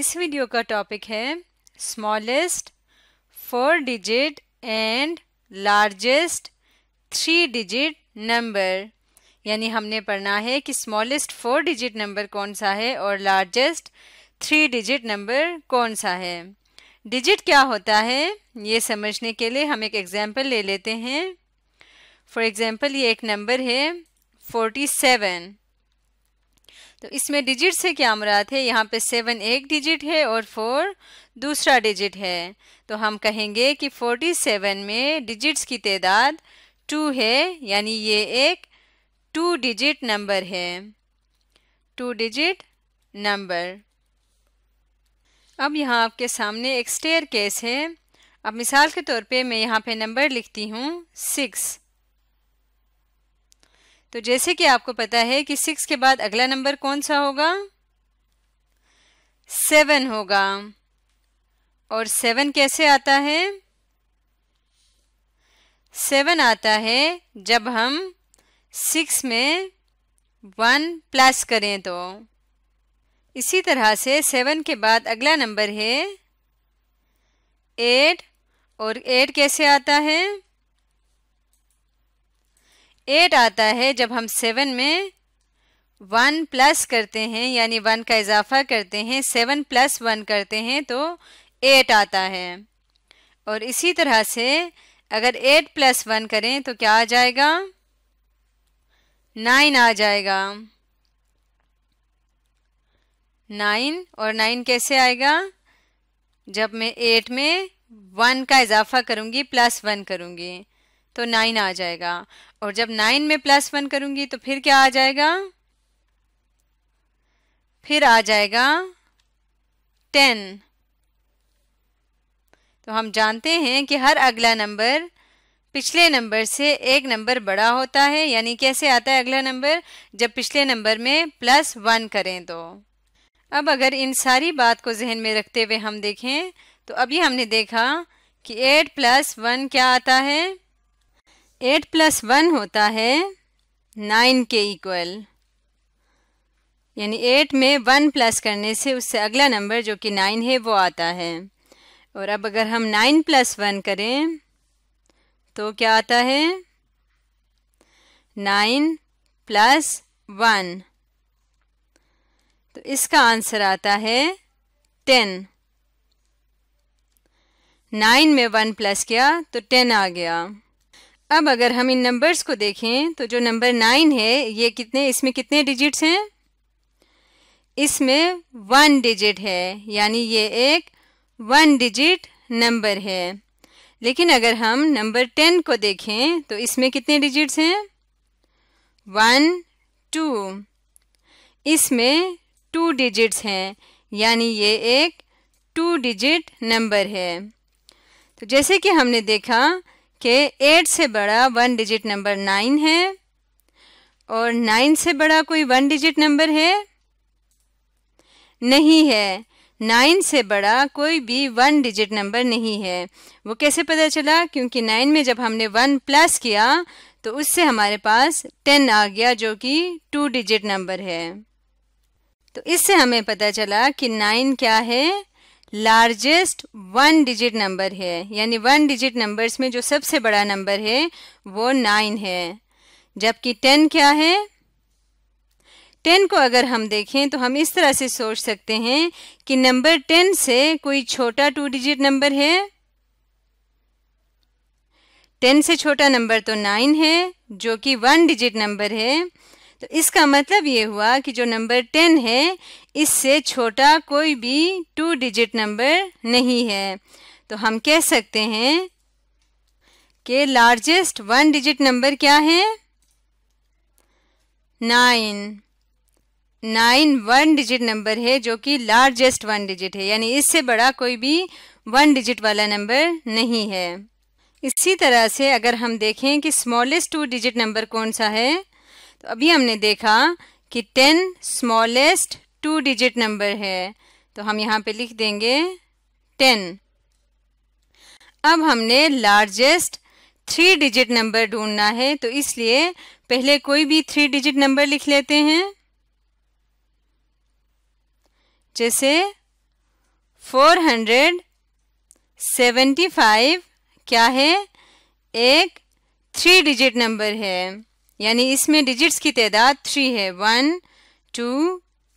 इस वीडियो का टॉपिक है smallest four digit and largest three digit number यानी हमने पढ़ना है कि स्मॉलेस्ट फोर डिजिट नंबर कौन सा है और लार्जेस्ट थ्री डिजिट नंबर कौन सा है डिजिट क्या होता है ये समझने के लिए हम एक एग्जाम्पल ले लेते हैं फॉर एग्ज़ाम्पल ये एक नंबर है फोर्टी सेवन तो इसमें डिजिट से क्या मुराद है यहाँ पे सेवन एक डिजिट है और फोर दूसरा डिजिट है तो हम कहेंगे कि फोर्टी सेवन में डिजिट्स की तदाद टू है यानी ये एक टू डिजिट नंबर है टू डिजिट नंबर अब यहाँ आपके सामने एक स्टेयर केस है अब मिसाल के तौर पे मैं यहाँ पे नंबर लिखती हूँ सिक्स तो जैसे कि आपको पता है कि सिक्स के बाद अगला नंबर कौन सा होगा सेवन होगा और सेवन कैसे आता है सेवन आता है जब हम सिक्स में वन प्लस करें तो इसी तरह से सेवन के बाद अगला नंबर है एट और एट कैसे आता है एट आता है जब हम सेवन में वन प्लस करते हैं यानी वन का इजाफा करते हैं सेवन प्लस वन करते हैं तो एट आता है और इसी तरह से अगर एट प्लस वन करें तो क्या आ जाएगा नाइन आ जाएगा नाइन और नाइन कैसे आएगा जब मैं एट में वन का इजाफा करूंगी प्लस वन करूंगी तो नाइन आ जाएगा और जब नाइन में प्लस वन करूंगी तो फिर क्या आ जाएगा फिर आ जाएगा टेन तो हम जानते हैं कि हर अगला नंबर पिछले नंबर से एक नंबर बड़ा होता है यानी कैसे आता है अगला नंबर जब पिछले नंबर में प्लस वन करें तो अब अगर इन सारी बात को जहन में रखते हुए हम देखें तो अभी हमने देखा कि एट प्लस वन क्या आता है एट प्लस वन होता है नाइन के इक्वल यानी एट में वन प्लस करने से उससे अगला नंबर जो कि नाइन है वो आता है और अब अगर हम नाइन प्लस वन करें तो क्या आता है नाइन प्लस वन तो इसका आंसर आता है टेन नाइन में वन प्लस किया तो टेन आ गया अब अगर हम इन नंबर्स को देखें तो जो नंबर नाइन है ये कितने इसमें कितने डिजिट्स हैं इसमें वन डिजिट है यानी ये एक वन डिजिट नंबर है लेकिन अगर हम नंबर टेन को देखें तो इसमें कितने डिजिट्स हैं वन टू इसमें टू डिजिट्स हैं यानी ये एक टू डिजिट नंबर है तो जैसे कि हमने देखा कि एट से बड़ा वन डिजिट नंबर नाइन है और नाइन से बड़ा कोई वन डिजिट नंबर है नहीं है नाइन से बड़ा कोई भी वन डिजिट नंबर नहीं है वो कैसे पता चला क्योंकि नाइन में जब हमने वन प्लस किया तो उससे हमारे पास टेन आ गया जो कि टू डिजिट नंबर है तो इससे हमें पता चला कि नाइन क्या है लार्जेस्ट वन डिजिट नंबर है यानी वन डिजिट नंबर्स में जो सबसे बड़ा नंबर है वो नाइन है जबकि टेन क्या है टेन को अगर हम देखें तो हम इस तरह से सोच सकते हैं कि नंबर टेन से कोई छोटा टू डिजिट नंबर है टेन से छोटा नंबर तो नाइन है जो कि वन डिजिट नंबर है तो इसका मतलब ये हुआ कि जो नंबर टेन है इससे छोटा कोई भी टू डिजिट नंबर नहीं है तो हम कह सकते हैं कि लार्जेस्ट वन डिजिट नंबर क्या है nine nine one digit number है जो कि लार्जेस्ट वन डिजिट है यानी इससे बड़ा कोई भी वन डिजिट वाला नंबर नहीं है इसी तरह से अगर हम देखें कि स्मॉलेस्ट टू डिजिट नंबर कौन सा है तो अभी हमने देखा कि ten smallest two digit number है तो हम यहाँ पे लिख देंगे टेन अब हमने लार्जेस्ट थ्री डिजिट नंबर ढूंढना है तो इसलिए पहले कोई भी थ्री डिजिट नंबर लिख लेते हैं जैसे फोर हंड्रेड सेवेंटी फाइव क्या है एक थ्री डिजिट नंबर है यानी इसमें डिजिट्स की तादाद थ्री है वन टू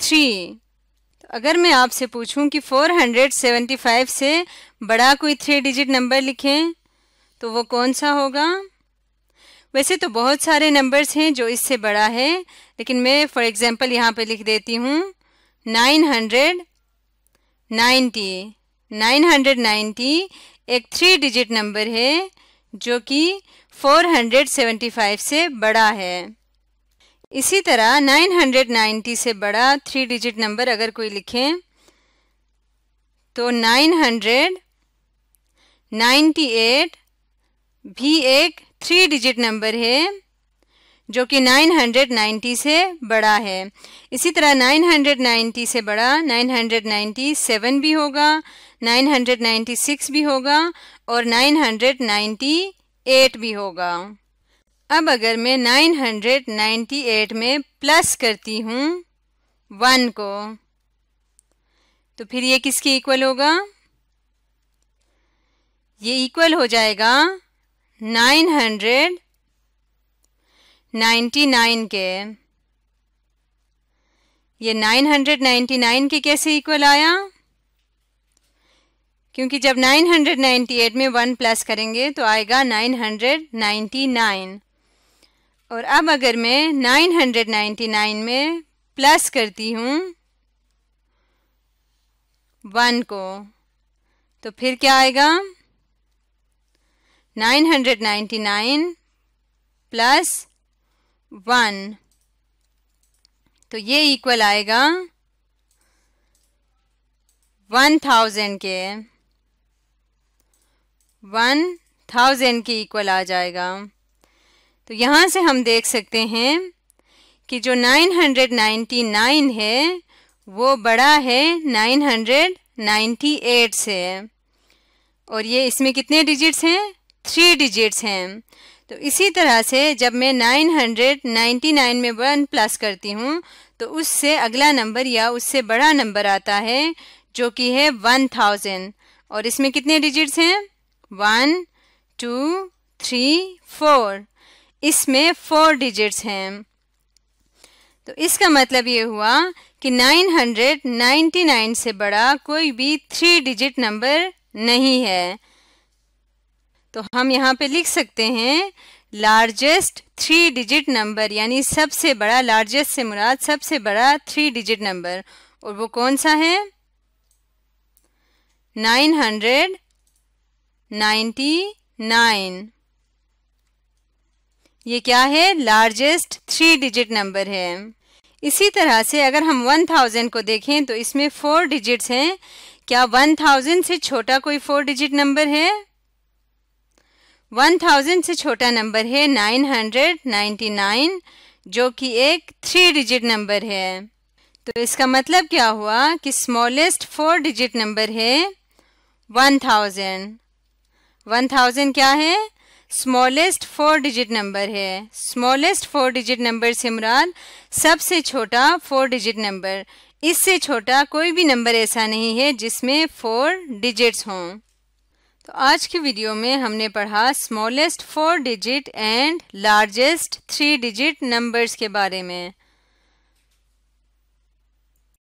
थ्री अगर मैं आपसे पूछूं कि 475 से बड़ा कोई थ्री डिजिट नंबर लिखें तो वो कौन सा होगा वैसे तो बहुत सारे नंबर्स हैं जो इससे बड़ा है लेकिन मैं फॉर एग्ज़ाम्पल यहाँ पे लिख देती हूँ nine hundred ninety nine hundred ninety एक थ्री डिजिट नंबर है जो कि 475 से बड़ा है इसी तरह 990 से बड़ा थ्री डिजिट नंबर अगर कोई लिखें तो 998 भी एक थ्री डिजिट नंबर है जो कि 990 से बड़ा है इसी तरह 990 से बड़ा 997 भी होगा 996 भी होगा और 998 भी होगा अब अगर मैं 998 में प्लस करती हूँ वन को तो फिर ये किसके इक्वल होगा ये इक्वल हो जाएगा 900 नाइन्टी नाइन के ये नाइन हंड्रेड नाइन्टी नाइन के कैसे इक्वल आया क्योंकि जब नाइन हंड्रेड नाइन्टी एट में वन प्लस करेंगे तो आएगा नाइन हंड्रेड नाइन्टी नाइन और अब अगर मैं नाइन हंड्रेड नाइन्टी नाइन में प्लस करती हूँ वन को तो फिर क्या आएगा nine hundred ninety nine plus one तो ये इक्वल आएगा वन थाउजेंड के वन थाउजेंड के इक्वल आ जाएगा तो यहाँ से हम देख सकते हैं कि जो नाइन हंड्रेड नाइन्टी नाइन है वो बड़ा है नाइन हंड्रेड नाइन्टी एट से और ये इसमें कितने डिजिट्स हैं थ्री डिजिट्स हैं तो इसी तरह से जब मैं 999 में वन प्लस करती हूँ तो उससे अगला नंबर या उससे बड़ा नंबर आता है जो कि है 1000 और इसमें कितने डिजिट्स हैं वन टू थ्री फोर इसमें फोर डिजिट्स हैं तो इसका मतलब ये हुआ कि 999 से बड़ा कोई भी थ्री डिजिट नंबर नहीं है तो हम यहाँ पे लिख सकते हैं लार्जेस्ट थ्री डिजिट नंबर यानी सबसे बड़ा लार्जेस्ट से मुराद सबसे बड़ा थ्री डिजिट नंबर और वो कौन सा है नाइन हंड्रेड नाइन्टी नाइन ये क्या है लार्जेस्ट थ्री डिजिट नंबर है इसी तरह से अगर हम वन थाउजेंड को देखें तो इसमें फोर डिजिट्स हैं क्या वन थाउजेंड से छोटा कोई फोर डिजिट नंबर है वन थाउजेंड से छोटा नंबर है नाइन हंड्रेड नाइन्टी नाइन जो कि एक थ्री डिजिट नंबर है तो इसका मतलब क्या हुआ कि स्मॉलेस्ट फोर डिजिट नंबर है वन थाउजेंड वन थाउजेंड क्या है स्मॉलेस्ट फोर डिजिट नंबर है स्मॉलेस्ट फोर डिजिट नंबर से मुराद सबसे छोटा फोर डिजिट नंबर इससे छोटा कोई भी नंबर ऐसा नहीं है जिसमें फोर डिजिट्स हों तो आज की वीडियो में हमने पढ़ा smallest four digit and largest three digit numbers के बारे में